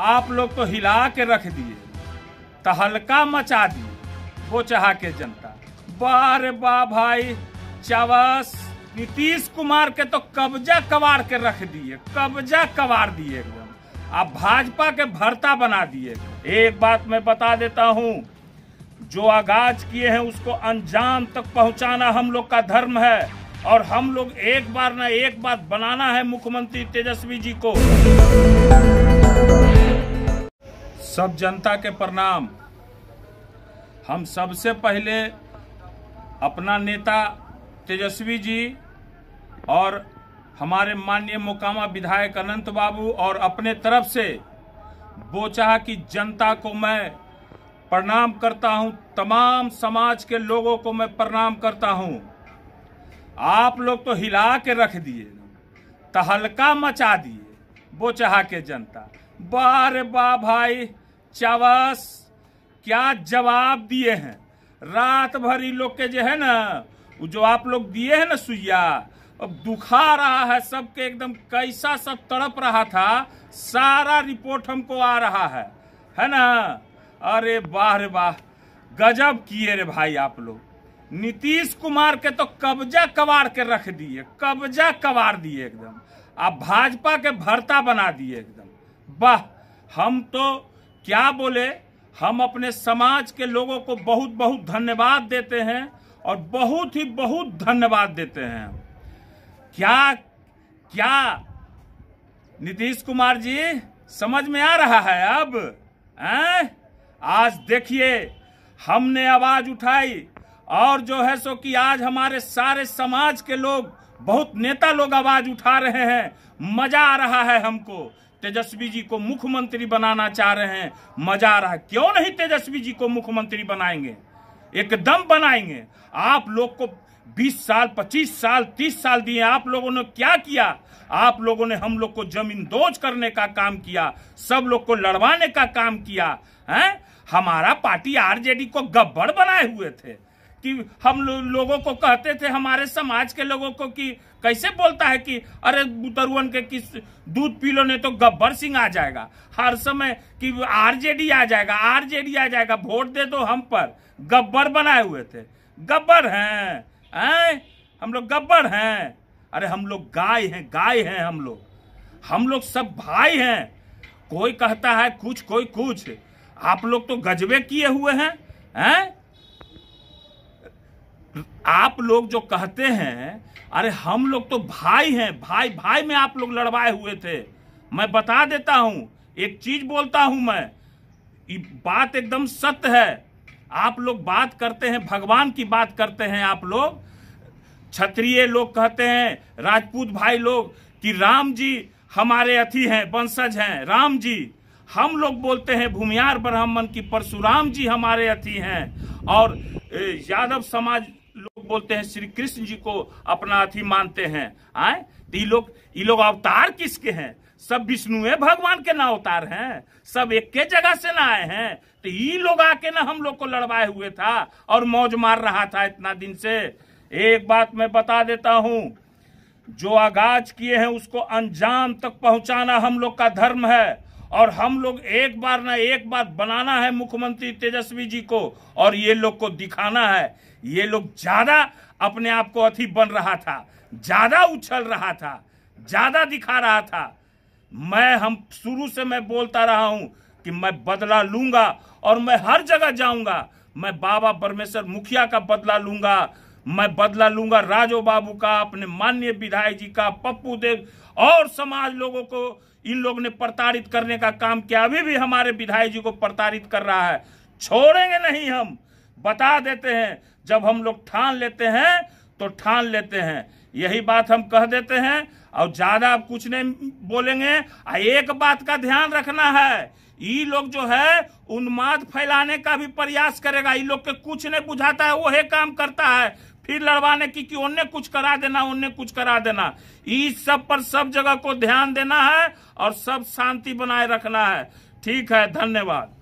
आप लोग तो हिला के रख दिए तहलका मचा दिए वो चाह के जनता बार बा भाई चावस नीतीश कुमार के तो कब्जा कवार के रख दिए कब्जा कवार दिए एकदम आप भाजपा के भरता बना दिए एक बात मैं बता देता हूँ जो आगाज किए हैं उसको अंजाम तक पहुंचाना हम लोग का धर्म है और हम लोग एक बार ना एक बात बनाना है मुख्यमंत्री तेजस्वी जी को सब जनता के प्रणाम हम सबसे पहले अपना नेता तेजस्वी जी और हमारे माननीय मोकामा विधायक अनंत बाबू और अपने तरफ से बोचा की जनता को मैं प्रणाम करता हूं तमाम समाज के लोगों को मैं प्रणाम करता हूं आप लोग तो हिला के रख दिए तहलका मचा दिए बोचहा के जनता बार बा भाई चावस क्या जवाब दिए हैं रात भर इन लोग के जो है ना जो आप लोग दिए हैं ना सुइया अब दुखा रहा है सबके एकदम कैसा सब तड़प रहा था सारा रिपोर्ट हमको आ रहा है है ना अरे वाह रे वाह गजब किए रे भाई आप लोग नीतीश कुमार के तो कब्जा कबाड़ के रख दिए कब्जा कबाड़ दिए एकदम आप भाजपा के भरता बना दिए एकदम वाह हम तो क्या बोले हम अपने समाज के लोगों को बहुत बहुत धन्यवाद देते हैं और बहुत ही बहुत धन्यवाद देते हैं क्या क्या नीतीश कुमार जी समझ में आ रहा है अब हैं? आज देखिए हमने आवाज उठाई और जो है सो कि आज हमारे सारे समाज के लोग बहुत नेता लोग आवाज उठा रहे हैं मजा आ रहा है हमको तेजस्वी जी को मुख्यमंत्री बनाना चाह रहे हैं मजा आ रहा है क्यों नहीं तेजस्वी जी को मुख्यमंत्री बनाएंगे एकदम बनाएंगे आप लोग को 20 साल 25 साल 30 साल दिए आप लोगों ने क्या किया आप लोगों ने हम लोग को जमीन दोज करने का काम किया सब लोग को लड़वाने का काम किया है हमारा पार्टी आरजेडी को गब्बड़ बनाए हुए थे कि हम लो, लोगों को कहते थे हमारे समाज के लोगों को कि कैसे बोलता है कि अरे तरुअन के किस दूध पी लो नहीं तो गब्बर सिंह आ जाएगा हर समय कि आरजेडी आ जाएगा आरजेडी आ जाएगा वोट दे दो हम पर गब्बर बनाए हुए थे गब्बर हैं हैं हम लोग गब्बर हैं अरे हम लोग गाय हैं गाय हैं हम लोग हम लोग सब भाई हैं कोई कहता है कुछ कोई कुछ आप लोग तो गजबे किए हुए हैं हैं आप लोग जो कहते हैं अरे हम लोग तो भाई हैं भाई भाई में आप लोग लड़वाए हुए थे मैं बता देता हूं एक चीज बोलता हूं मैं बात एकदम सत्य है आप लोग बात करते हैं भगवान की बात करते हैं आप लोग क्षत्रिय लोग कहते हैं राजपूत भाई लोग कि राम जी हमारे अथी हैं वंशज हैं राम जी हम लोग बोलते हैं भूमियार ब्राह्मण की परशुराम जी हमारे अथी हैं और यादव समाज बोलते हैं श्री कृष्ण जी को अपना अथी मानते हैं आए तो ये लोग ये लोग अवतार किसके हैं सब विष्णु है भगवान के ना अवतार हैं सब एक के जगह से ना आए हैं तो ये लोग आके ना हम लोग को लड़वाए हुए था और मौज मार रहा था इतना दिन से एक बात मैं बता देता हूं जो आगाज किए हैं उसको अंजाम तक पहुंचाना हम लोग का धर्म है और हम लोग एक बार ना एक बार बनाना है मुख्यमंत्री तेजस्वी जी को और ये लोग को दिखाना है ये लोग ज्यादा अपने आप को अथी बन रहा था ज्यादा उछल रहा था ज्यादा दिखा रहा था मैं हम शुरू से मैं बोलता रहा हूं कि मैं बदला लूंगा और मैं हर जगह जाऊंगा मैं बाबा परमेश्वर मुखिया का बदला लूंगा मैं बदला लूंगा राजो बाबू का अपने मान्य विधायक जी का पप्पू देव और समाज लोगों को इन लोग ने प्रताड़ित करने का काम किया अभी भी हमारे विधायक जी को प्रताड़ित कर रहा है छोड़ेंगे नहीं हम बता देते हैं जब हम लोग ठान लेते हैं तो ठान लेते हैं यही बात हम कह देते हैं और ज्यादा कुछ नहीं बोलेंगे एक बात का ध्यान रखना है ये लोग जो है उन्माद फैलाने का भी प्रयास करेगा ये लोग के कुछ नहीं बुझाता है वो है काम करता है फिर लड़वाने की कि उन्हें कुछ करा देना उनने कुछ करा देना इस सब पर सब जगह को ध्यान देना है और सब शांति बनाए रखना है ठीक है धन्यवाद